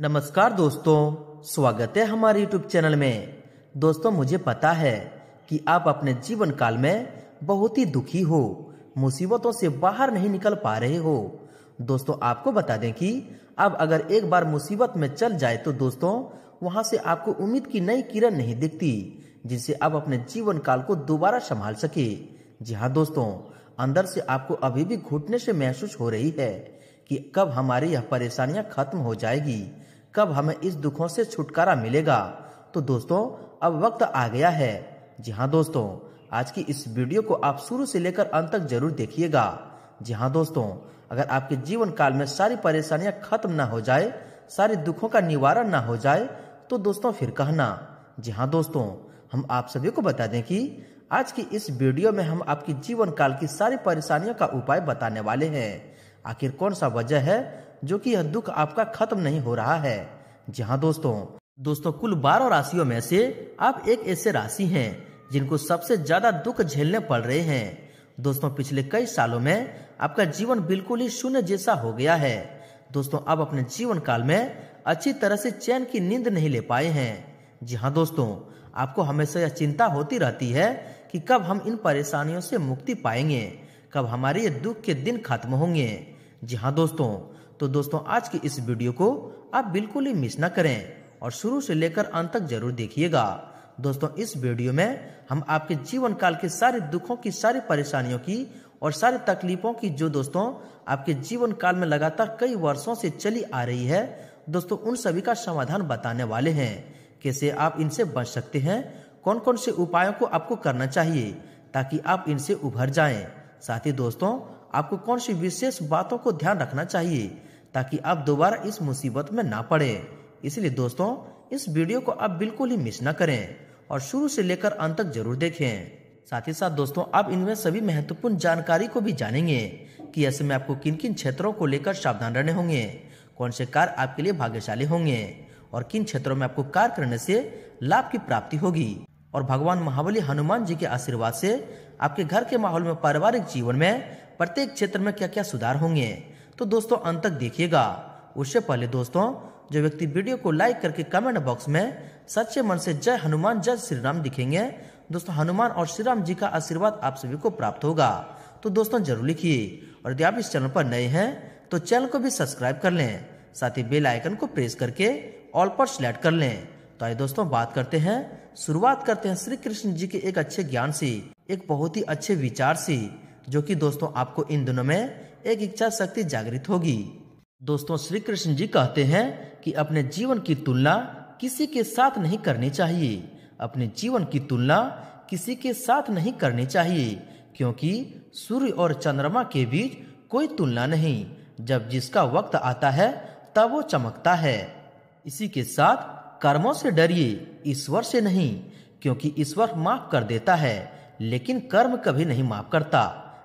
नमस्कार दोस्तों स्वागत है हमारे यूट्यूब चैनल में दोस्तों मुझे पता है कि आप अपने जीवन काल में बहुत ही दुखी हो मुसीबतों से बाहर नहीं निकल पा रहे हो दोस्तों आपको बता दें कि अब अगर एक बार मुसीबत में चल जाए तो दोस्तों वहां से आपको उम्मीद की नई किरण नहीं दिखती जिससे आप अपने जीवन काल को दोबारा संभाल सके जी हाँ दोस्तों अंदर से आपको अभी भी घुटने से महसूस हो रही है कि कब हमारी यह परेशानियां खत्म हो जाएगी कब हमें इस दुखों से छुटकारा मिलेगा तो दोस्तों अब वक्त आ गया है जी हाँ दोस्तों आज की इस वीडियो को आप शुरू से लेकर अंत तक जरूर देखिएगा जी हाँ दोस्तों अगर आपके जीवन काल में सारी परेशानियां खत्म ना हो जाए सारे दुखों का निवारण ना हो जाए तो दोस्तों फिर कहना जी हाँ दोस्तों हम आप सभी को बता दें कि आज की इस वीडियो में हम आपकी जीवन काल की सारी परेशानियों का उपाय बताने वाले हैं आखिर कौन सा वजह है जो कि यह दुख आपका खत्म नहीं हो रहा है जी हाँ दोस्तों दोस्तों कुल बारह राशियों में से आप एक ऐसे राशि हैं जिनको सबसे ज्यादा दुख झेलने पड़ रहे हैं दोस्तों पिछले कई सालों में आपका जीवन बिल्कुल ही शून्य जैसा हो गया है दोस्तों आप अपने जीवन काल में अच्छी तरह से चैन की नींद नहीं ले पाए हैं जी हाँ दोस्तों आपको हमेशा यह चिंता होती रहती है कि कब हम इन परेशानियों से मुक्ति पाएंगे कब हमारे ये दुख के दिन खत्म होंगे जी हाँ दोस्तों तो दोस्तों आज की इस वीडियो को आप बिल्कुल ही मिस ना करें और शुरू से लेकर अंत तक जरूर देखिएगा दोस्तों इस वीडियो में हम आपके जीवन काल के सारे दुखों की सारी परेशानियों की और सारी तकलीफों की जो दोस्तों आपके जीवन काल में लगातार कई वर्षों से चली आ रही है दोस्तों उन सभी का समाधान बताने वाले हैं कैसे आप इनसे बच सकते हैं कौन कौन से उपायों को आपको करना चाहिए ताकि आप इनसे उभर जाएं साथ ही दोस्तों आपको कौन सी विशेष बातों को ध्यान रखना चाहिए ताकि आप दोबारा इस मुसीबत में ना पड़े इसलिए दोस्तों इस वीडियो को आप बिल्कुल ही मिस ना करें और शुरू से लेकर अंत तक जरूर देखें साथ ही साथ दोस्तों आप इनमें सभी महत्वपूर्ण जानकारी को भी जानेंगे कि ऐसे में आपको किन किन क्षेत्रों को लेकर सावधान रहने होंगे कौन से कार्य आपके लिए भाग्यशाली होंगे और किन क्षेत्रों में आपको कार्य करने से लाभ की प्राप्ति होगी और भगवान महाबली हनुमान जी के आशीर्वाद से आपके घर के माहौल में पारिवारिक जीवन में प्रत्येक क्षेत्र में क्या क्या सुधार होंगे तो दोस्तों अंत तक देखिएगा उससे पहले दोस्तों जो व्यक्ति वीडियो को लाइक करके कमेंट बॉक्स में सच्चे मन से जय हनुमान जय श्री राम लिखेंगे दोस्तों हनुमान और श्री राम जी का आशीर्वाद आप सभी को प्राप्त होगा तो दोस्तों जरूर लिखिए और यदि आप इस चैनल पर नए हैं तो चैनल को भी सब्सक्राइब कर लें साथ ही बेल आइकन को प्रेस करके ऑल पर सिलेक्ट कर लें तो आइए दोस्तों बात करते हैं शुरुआत करते हैं श्री कृष्ण जी के एक अच्छे ज्ञान से एक बहुत ही अच्छे विचार से जो कि दोस्तों आपको इन दिनों में एक इच्छा शक्ति जागृत होगी दोस्तों श्री कृष्ण जी कहते हैं कि अपने जीवन की तुलना किसी के साथ नहीं करनी चाहिए अपने जीवन की तुलना किसी के साथ नहीं करनी चाहिए क्योंकि सूर्य और चंद्रमा के बीच कोई तुलना नहीं जब जिसका वक्त आता है तब वो चमकता है इसी के साथ कर्मों से डरिए ईश्वर से नहीं क्योंकि ईश्वर माफ कर देता है लेकिन कर्म कभी नहीं माफ करता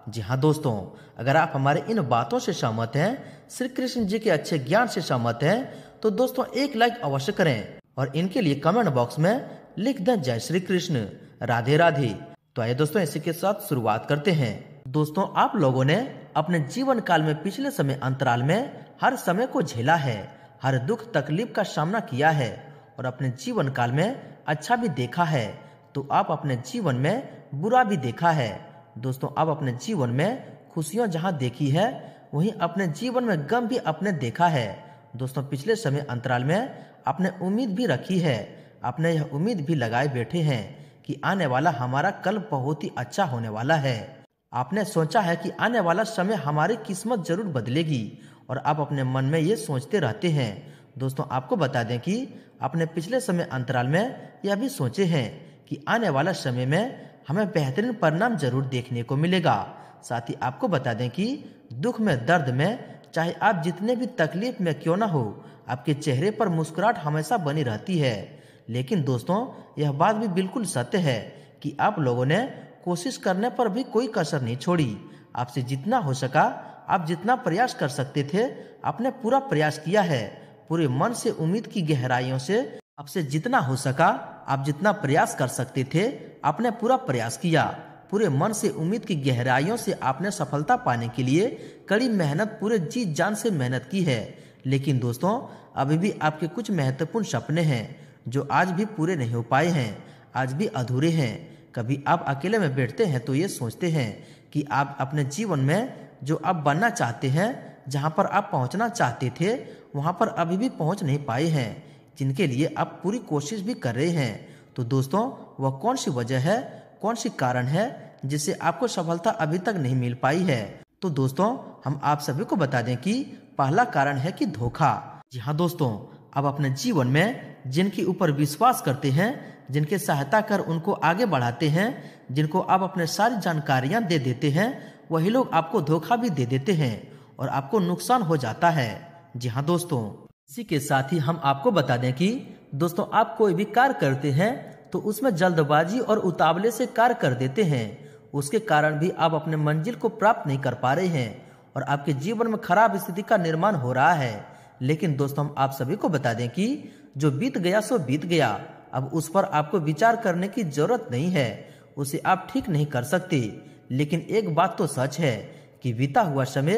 जी हाँ दोस्तों अगर आप हमारे इन बातों से सहमत हैं श्री कृष्ण जी के अच्छे ज्ञान से सहमत हैं तो दोस्तों एक लाइक अवश्य करें और इनके लिए कमेंट बॉक्स में लिख दें जय श्री कृष्ण राधे राधे तो आइए दोस्तों इसी के साथ शुरुआत करते हैं दोस्तों आप लोगों ने अपने जीवन काल में पिछले समय अंतराल में हर समय को झेला है हर दुख तकलीफ का सामना किया है और अपने जीवन काल में अच्छा भी देखा है तो आप अपने जीवन में बुरा भी देखा है दोस्तों अब अपने जीवन में खुशियों जहाँ देखी है वहीं अपने जीवन में गम भी अपने देखा है दोस्तों पिछले समय अंतराल में आपने उम्मीद भी रखी है आपने यह उम्मीद भी लगाए बैठे हैं कि आने वाला हमारा कल बहुत ही अच्छा होने वाला है आपने सोचा है कि आने वाला समय हमारी किस्मत जरूर बदलेगी और आप अपने मन में ये सोचते रहते हैं दोस्तों आपको बता दें कि आपने पिछले समय अंतराल में यह भी सोचे हैं कि आने वाला समय में हमें बेहतरीन परिणाम जरूर देखने को मिलेगा साथ ही आपको बता दें कि दुख में दर्द में चाहे आप जितने भी तकलीफ में क्यों ना हो आपके चेहरे पर मुस्कुराहट हमेशा बनी रहती है लेकिन दोस्तों यह बात भी बिल्कुल सत्य है कि आप लोगों ने कोशिश करने पर भी कोई कसर नहीं छोड़ी आपसे जितना हो सका आप जितना प्रयास कर सकते थे आपने पूरा प्रयास किया है पूरे मन से उम्मीद की गहराइयों से आपसे जितना हो सका आप जितना प्रयास कर सकते थे आपने पूरा प्रयास किया पूरे मन से उम्मीद की गहराइयों से आपने सफलता पाने के लिए कड़ी मेहनत पूरे जी जान से मेहनत की है लेकिन दोस्तों अभी भी आपके कुछ महत्वपूर्ण सपने हैं जो आज भी पूरे नहीं हो पाए हैं आज भी अधूरे हैं कभी आप अकेले में बैठते हैं तो ये सोचते हैं कि आप अपने जीवन में जो आप बनना चाहते हैं जहाँ पर आप पहुँचना चाहते थे वहाँ पर अभी भी पहुँच नहीं पाए हैं जिनके लिए आप पूरी कोशिश भी कर रहे हैं तो दोस्तों वह कौन सी वजह है कौन सी कारण है जिससे आपको सफलता अभी तक नहीं मिल पाई है तो दोस्तों हम आप सभी को बता दें कि पहला कारण है कि धोखा जी हाँ दोस्तों आप अपने जीवन में जिनके ऊपर विश्वास करते हैं जिनके सहायता कर उनको आगे बढ़ाते हैं जिनको आप अपने सारी जानकारियां दे देते हैं वही लोग आपको धोखा भी दे देते हैं और आपको नुकसान हो जाता है जी हाँ दोस्तों इसी के साथ ही हम आपको बता दें कि दोस्तों आप कोई भी कार्य करते हैं तो उसमें जल्दबाजी और उतावले से कार्य कर देते हैं उसके कारण भी आप अपने मंजिल को प्राप्त नहीं कर पा रहे हैं और आपके जीवन में खराब स्थिति का निर्माण हो रहा है लेकिन दोस्तों हम आप सभी को बता दें कि जो बीत गया सो बीत गया अब उस पर आपको विचार करने की जरूरत नहीं है उसे आप ठीक नहीं कर सकते लेकिन एक बात तो सच है कि बीता हुआ समय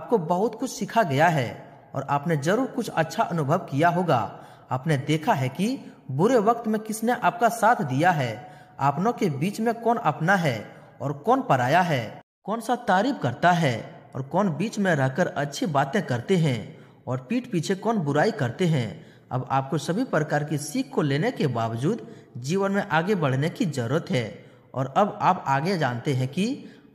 आपको बहुत कुछ सीखा गया है और आपने जरूर कुछ अच्छा अनुभव किया होगा आपने देखा है कि बुरे वक्त में किसने आपका साथ दिया है आपनों के बीच में कौन अपना है और कौन पराया है कौन सा तारीफ करता है और कौन बीच में रहकर अच्छी बातें करते हैं और पीठ पीछे कौन बुराई करते हैं अब आपको सभी प्रकार की सीख को लेने के बावजूद जीवन में आगे बढ़ने की जरूरत है और अब आप आगे जानते हैं कि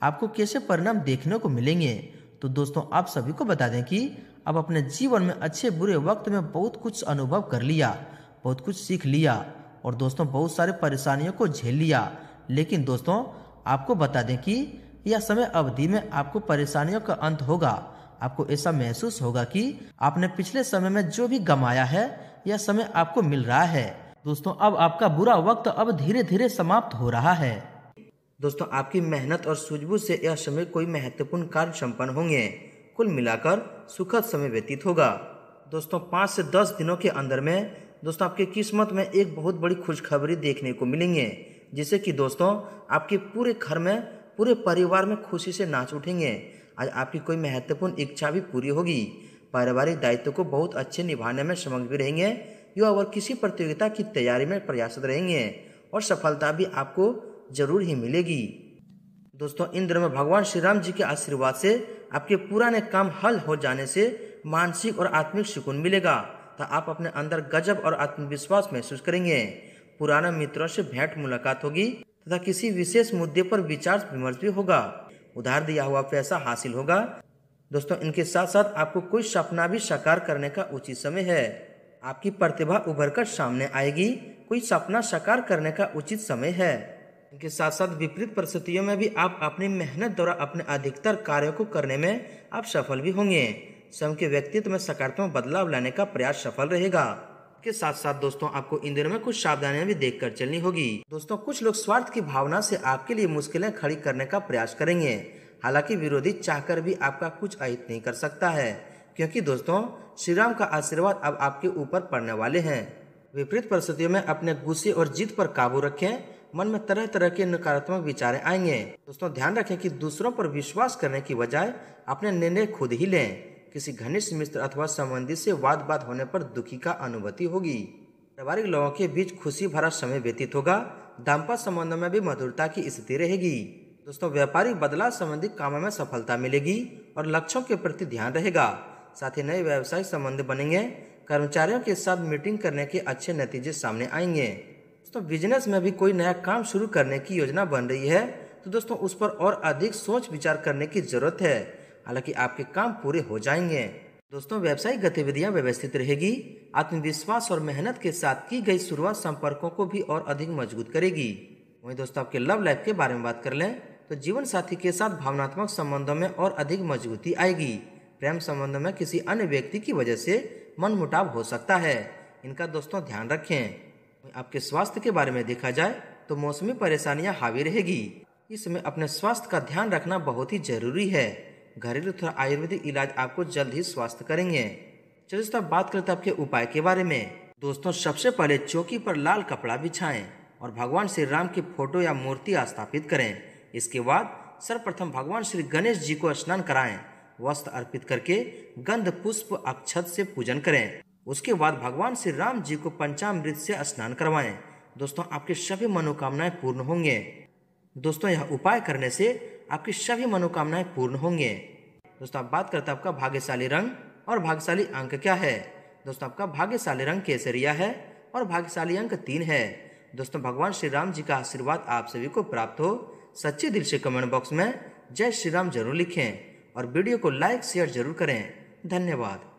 आपको कैसे परिणाम देखने को मिलेंगे तो दोस्तों आप सभी को बता दें कि अब अपने जीवन में अच्छे बुरे वक्त में बहुत कुछ अनुभव कर लिया बहुत कुछ सीख लिया और दोस्तों बहुत सारे परेशानियों को झेल लिया लेकिन दोस्तों आपको बता दें कि यह समय अवधि में आपको परेशानियों का अंत होगा आपको ऐसा महसूस होगा कि आपने पिछले समय में जो भी गमाया है यह समय आपको मिल रहा है दोस्तों अब आपका बुरा वक्त अब धीरे धीरे समाप्त हो रहा है दोस्तों आपकी मेहनत और सूझबूझ से यह समय कोई महत्वपूर्ण कार्य संपन्न होंगे कुल मिलाकर सुखद समय व्यतीत होगा दोस्तों पाँच से दस दिनों के अंदर में दोस्तों आपके किस्मत में एक बहुत बड़ी खुशखबरी देखने को मिलेंगे जिससे कि दोस्तों आपके पूरे घर में पूरे परिवार में खुशी से नाच उठेंगे आज आपकी कोई महत्वपूर्ण इच्छा भी पूरी होगी पारिवारिक दायित्व को बहुत अच्छे निभाने में समग्र भी रहेंगे युवा वर्ग किसी प्रतियोगिता की तैयारी में प्रयासरत रहेंगे और सफलता भी आपको जरूर ही मिलेगी दोस्तों इन दिनों में भगवान श्री राम जी के आशीर्वाद से आपके पुराने काम हल हो जाने से मानसिक और आत्मिक सुकून मिलेगा तो आप अपने अंदर गजब और आत्मविश्वास महसूस करेंगे पुराना मित्रों से भेंट मुलाकात होगी तथा किसी विशेष मुद्दे पर विचार विमर्श भी होगा उधार दिया हुआ पैसा हासिल होगा दोस्तों इनके साथ साथ आपको कोई सपना भी साकार करने का उचित समय है आपकी प्रतिभा उभर कर सामने आएगी कोई सपना साकार करने का उचित समय है इनके साथ साथ विपरीत परिस्थितियों में भी आप अपनी मेहनत द्वारा अपने अधिकतर कार्यों को करने में आप सफल भी होंगे स्वयं के व्यक्तित्व में सकारात्मक बदलाव लाने का प्रयास सफल रहेगा के साथ साथ दोस्तों आपको इन दिनों में कुछ सावधानियां भी देखकर चलनी होगी दोस्तों कुछ लोग स्वार्थ की भावना से आपके लिए मुश्किलें खड़ी करने का प्रयास करेंगे हालांकि विरोधी चाहकर भी आपका कुछ अहित नहीं कर सकता है क्योंकि दोस्तों श्री राम का आशीर्वाद अब आपके ऊपर पड़ने वाले हैं विपरीत परिस्थितियों में अपने गुस्से और जीत पर काबू रखें मन में तरह तरह के नकारात्मक विचार आएंगे दोस्तों ध्यान रखें कि दूसरों पर विश्वास करने की बजाय अपने निर्णय खुद ही लें किसी घनिष्ठ मित्र अथवा संबंधी से वाद बात होने पर दुखी का अनुभूति होगी पारिवारिक लोगों के बीच खुशी भरा समय व्यतीत होगा दाम्पत्य संबंधों में भी मधुरता की स्थिति रहेगी दोस्तों व्यापारिक बदलाव संबंधी कामों में सफलता मिलेगी और लक्ष्यों के प्रति ध्यान रहेगा साथ ही नए व्यवसाय संबंध बनेंगे कर्मचारियों के साथ मीटिंग करने के अच्छे नतीजे सामने आएंगे दोस्तों बिजनेस में भी कोई नया काम शुरू करने की योजना बन रही है तो दोस्तों उस पर और अधिक सोच विचार करने की ज़रूरत है हालांकि आपके काम पूरे हो जाएंगे दोस्तों व्यवसायिक गतिविधियां व्यवस्थित रहेगी आत्मविश्वास और मेहनत के साथ की गई शुरुआत संपर्कों को भी और अधिक मजबूत करेगी वहीं दोस्तों आपके लव लाइफ के बारे में बात कर लें तो जीवन साथी के साथ भावनात्मक संबंधों में और अधिक मजबूती आएगी प्रेम संबंध में किसी अन्य व्यक्ति की वजह से मन मुटाव हो सकता है इनका दोस्तों ध्यान रखें आपके स्वास्थ्य के बारे में देखा जाए तो मौसमी परेशानियां हावी रहेगी इसमें अपने स्वास्थ्य का ध्यान रखना बहुत ही जरूरी है घरेलू तथा आयुर्वेदिक इलाज आपको जल्द ही स्वास्थ्य करेंगे चलिए दोस्तों बात करते हैं आपके उपाय के बारे में दोस्तों सबसे पहले चौकी पर लाल कपड़ा बिछाएं और भगवान श्री राम की फोटो या मूर्ति स्थापित करें इसके बाद सर्वप्रथम भगवान श्री गणेश जी को स्नान कराएं वस्त्र अर्पित करके गंध पुष्प अक्षत से पूजन करें उसके बाद भगवान श्री राम जी को पंचामृत से स्नान करवाएं दोस्तों आपकी सभी मनोकामनाएं पूर्ण होंगे दोस्तों यह उपाय करने से आपकी सभी मनोकामनाएं पूर्ण होंगे दोस्तों आप बात करते हैं आपका भाग्यशाली रंग और भाग्यशाली अंक क्या है दोस्तों आपका भाग्यशाली रंग केसरिया है और भाग्यशाली अंक तीन है दोस्तों भगवान श्री राम जी का आशीर्वाद आप सभी को प्राप्त हो सच्चे दिल से कमेंट बॉक्स में जय श्री राम जरूर लिखें और वीडियो को लाइक शेयर जरूर करें धन्यवाद